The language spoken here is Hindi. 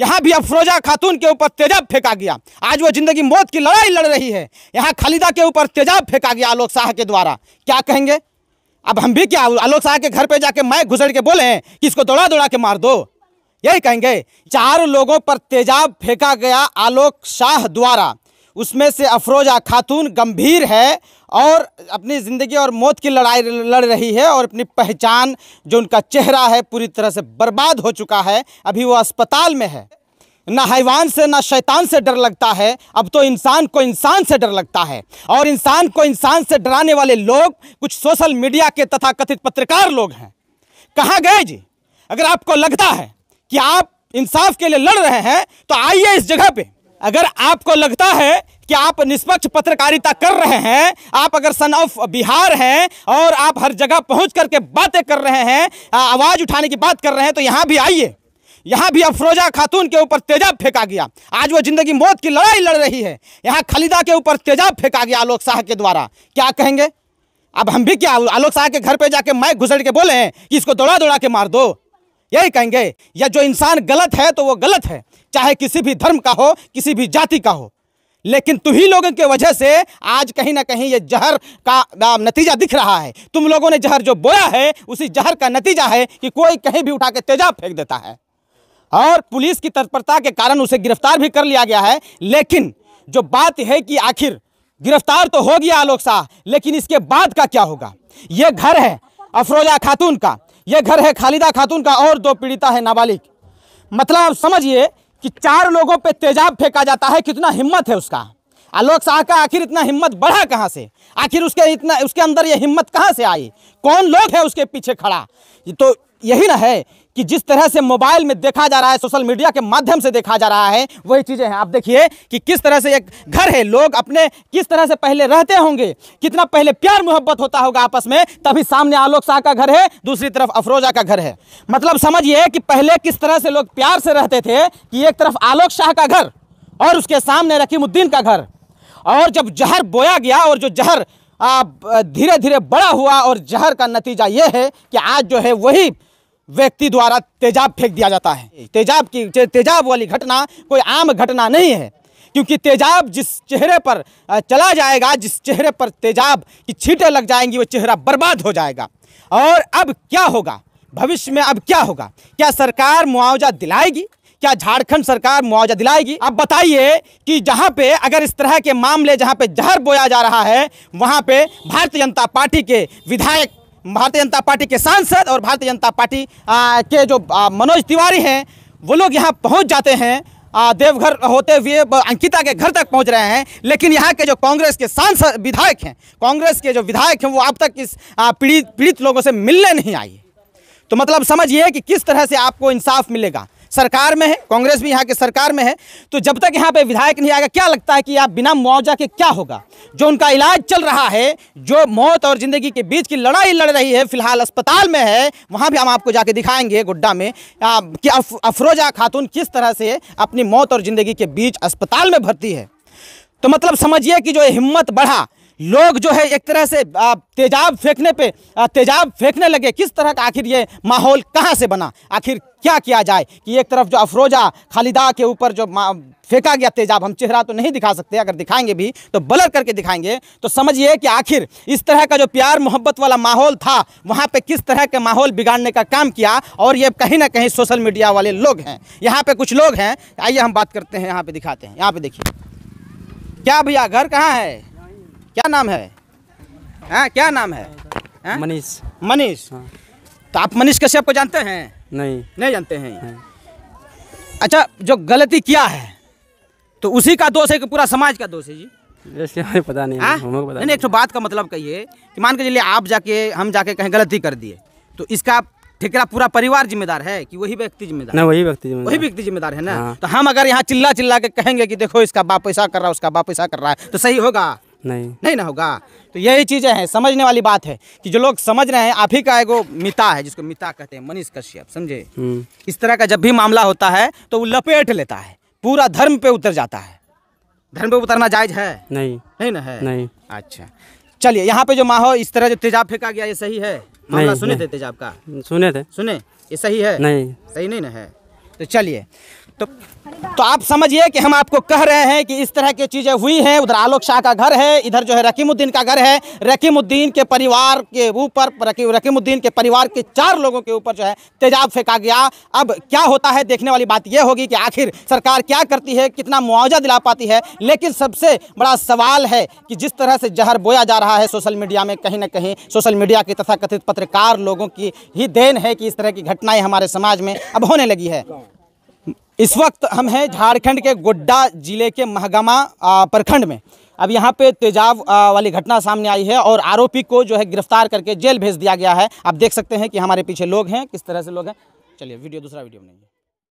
यहाँ भी अफरोजा खातून के ऊपर तेजाब फेंका गया आज वो जिंदगी मौत की लड़ाई लड़ रही है यहाँ खालिदा के ऊपर तेजाब फेंका गया आलोक शाह के द्वारा क्या कहेंगे अब हम भी क्या आलोक शाह के घर पे जाके मैं घुसड़ के बोले हैं कि इसको दौड़ा दौड़ा के मार दो यही कहेंगे चार लोगों पर तेजाब फेंका गया आलोक शाह द्वारा उसमें से अफरोजा खातून गंभीर है और अपनी ज़िंदगी और मौत की लड़ाई लड़ रही है और अपनी पहचान जो उनका चेहरा है पूरी तरह से बर्बाद हो चुका है अभी वो अस्पताल में है ना हैवान से ना शैतान से डर लगता है अब तो इंसान को इंसान से डर लगता है और इंसान को इंसान से डराने वाले लोग कुछ सोशल मीडिया के तथा कथित पत्रकार लोग हैं कहाँ गए जी अगर आपको लगता है कि आप इंसाफ के लिए लड़ रहे हैं तो आइए इस जगह पे अगर आपको लगता है कि आप निष्पक्ष पत्रकारिता कर रहे हैं आप अगर सन ऑफ बिहार हैं और आप हर जगह पहुंच करके बातें कर रहे हैं आवाज़ उठाने की बात कर रहे हैं तो यहाँ भी आइए यहाँ भी अफरोजा खातून के ऊपर तेजाब फेंका गया आज वो जिंदगी मौत की लड़ाई लड़ रही है यहाँ खलीदा के ऊपर तेजाब फेंका गया आलोक शाह के द्वारा क्या कहेंगे अब हम भी क्या आलोक शाह के घर पे जाके मैं घुसड़ के बोले हैं कि इसको दौड़ा दौड़ा के मार दो यही कहेंगे या जो इंसान गलत है तो वो गलत है चाहे किसी भी धर्म का हो किसी भी जाति का हो लेकिन तुम्ही लोगों के वजह से आज कहीं ना कहीं ये जहर का नतीजा दिख रहा है तुम लोगों ने जहर जो बोया है उसी जहर का नतीजा है कि कोई कहीं भी उठा के तेजाब फेंक देता है और पुलिस की तत्परता के कारण उसे गिरफ्तार भी कर लिया गया है लेकिन जो बात है कि आखिर गिरफ्तार तो हो गया आलोक शाह लेकिन इसके बाद का क्या होगा ये घर है अफरोजा खातून का यह घर है खालिदा खातून का और दो पीड़िता है नाबालिग मतलब आप समझिए कि चार लोगों पे तेजाब फेंका जाता है कितना हिम्मत है उसका आलोक शाह का आखिर इतना हिम्मत बढ़ा कहाँ से आखिर उसके इतना उसके अंदर ये हिम्मत कहाँ से आई कौन लोग है उसके पीछे खड़ा तो यही ना है कि जिस तरह से मोबाइल में देखा जा रहा है सोशल मीडिया के माध्यम से देखा जा रहा है वही चीज़ें हैं आप देखिए कि किस तरह से एक घर है लोग अपने किस तरह से पहले रहते होंगे कितना पहले प्यार मोहब्बत होता होगा आपस में तभी सामने आलोक शाह का घर है दूसरी तरफ अफरोजा का घर है मतलब समझिए कि पहले किस तरह से लोग प्यार से रहते थे कि एक तरफ आलोक शाह का घर और उसके सामने रकीमुद्दीन का घर और जब जहर बोया गया और जो जहर धीरे धीरे बड़ा हुआ और जहर का नतीजा ये है कि आज जो है वही व्यक्ति द्वारा तेजाब फेंक दिया जाता है तेजाब की तेजाब वाली घटना कोई आम घटना नहीं है क्योंकि तेजाब जिस चेहरे पर चला जाएगा जिस चेहरे पर तेजाब की छींटें लग जाएंगी वो चेहरा बर्बाद हो जाएगा और अब क्या होगा भविष्य में अब क्या होगा क्या सरकार मुआवजा दिलाएगी क्या झारखंड सरकार मुआवजा दिलाएगी आप बताइए कि जहाँ पे अगर इस तरह के मामले जहाँ पे जहर बोया जा रहा है वहाँ पे भारतीय जनता पार्टी के विधायक भारतीय जनता पार्टी के सांसद और भारतीय जनता पार्टी के जो मनोज तिवारी हैं वो लोग यहाँ पहुँच जाते हैं देवघर होते हुए अंकिता के घर तक पहुंच रहे हैं लेकिन यहाँ के जो कांग्रेस के सांसद विधायक हैं कांग्रेस के जो विधायक हैं वो अब तक इस पीड़ित पीड़ित लोगों से मिलने नहीं आई तो मतलब समझिए कि किस तरह से आपको इंसाफ मिलेगा सरकार में है कांग्रेस भी यहाँ के सरकार में है तो जब तक यहाँ पे विधायक नहीं आएगा क्या लगता है कि आप बिना मुआवजा के क्या होगा जो उनका इलाज चल रहा है जो मौत और ज़िंदगी के बीच की लड़ाई लड़ रही है फिलहाल अस्पताल में है वहाँ भी हम आपको जाके दिखाएंगे गोड्डा में कि अफरोजा खातून किस तरह से अपनी मौत और ज़िंदगी के बीच अस्पताल में भर्ती है तो मतलब समझिए कि जो हिम्मत बढ़ा लोग जो है एक तरह से तेजाब फेंकने पे तेजाब फेंकने लगे किस तरह का आखिर ये माहौल कहाँ से बना आखिर क्या किया जाए कि एक तरफ जो अफरोजा खालिदा के ऊपर जो फेंका गया तेजाब हम चेहरा तो नहीं दिखा सकते अगर दिखाएंगे भी तो बलर करके दिखाएंगे तो समझिए कि आखिर इस तरह का जो प्यार मोहब्बत वाला माहौल था वहाँ पे किस तरह के माहौल बिगाड़ने का काम किया और ये कहीं ना कहीं सोशल मीडिया वाले लोग हैं यहाँ पे कुछ लोग हैं आइए हम बात करते हैं यहाँ पे दिखाते हैं यहाँ पे देखिए क्या भैया घर कहाँ है क्या नाम है हाँ, क्या नाम है हाँ? मनीष मनीष हाँ। तो आप मनीष कश्यप को जानते हैं नहीं नहीं जानते हैं हाँ। अच्छा जो गलती किया है तो उसी का दोष है कि पूरा समाज का दोष है जी जैसे पता नहीं हाँ? हमें पता नहीं एक तो बात का मतलब कहिए कि मान के चलिए आप जाके हम जाके कहीं गलती कर दिए तो इसका ठेकरा पूरा परिवार जिम्मेदार है कि वही व्यक्ति जिम्मेदार ना वही व्यक्ति जिम्मेदार वही व्यक्ति जिम्मेदार है ना हाँ। तो हम अगर यहाँ चिल्ला चिल्ला के कहेंगे कि देखो इसका बाप ऐसा कर रहा है उसका बाप ऐसा कर रहा है तो सही होगा नहीं नहीं ना होगा तो यही चीज़ें हैं समझने वाली बात है कि जो लोग समझ रहे हैं आप ही का एगो मिता है जिसको मिता कहते हैं मनीष कश्यप समझे हम्म। इस तरह का जब भी मामला होता है तो वो लपेट लेता है पूरा धर्म पे उतर जाता है धर्म पे उतरना जायज है नहीं नहीं ना है नहीं अच्छा चलिए यहाँ पे जो माहौल इस तरह जो तेजाब फेंका गया ये सही है सुने थे तेजाब का सुने थे सुने ये सही है नहीं सही नहीं ना है तो चलिए तो तो आप समझिए कि हम आपको कह रहे हैं कि इस तरह की चीज़ें हुई हैं उधर आलोक शाह का घर है इधर जो है रकीमुद्दीन का घर है रकीमुद्दीन के परिवार के ऊपर रकीमुद्दीन के परिवार के चार लोगों के ऊपर जो है तेजाब फेंका गया अब क्या होता है देखने वाली बात यह होगी कि आखिर सरकार क्या करती है कितना मुआवजा दिला पाती है लेकिन सबसे बड़ा सवाल है कि जिस तरह से जहर बोया जा रहा है सोशल मीडिया में कहीं ना कहीं सोशल मीडिया के तथाकथित पत्रकार लोगों की ही देन है कि इस तरह की घटनाएँ हमारे समाज में अब होने लगी है इस वक्त हम हैं झारखंड के गोड्डा जिले के महगमा प्रखंड में अब यहाँ पे तेजाब वाली घटना सामने आई है और आरोपी को जो है गिरफ्तार करके जेल भेज दिया गया है आप देख सकते हैं कि हमारे पीछे लोग हैं किस तरह से लोग हैं चलिए वीडियो दूसरा वीडियो बनाइए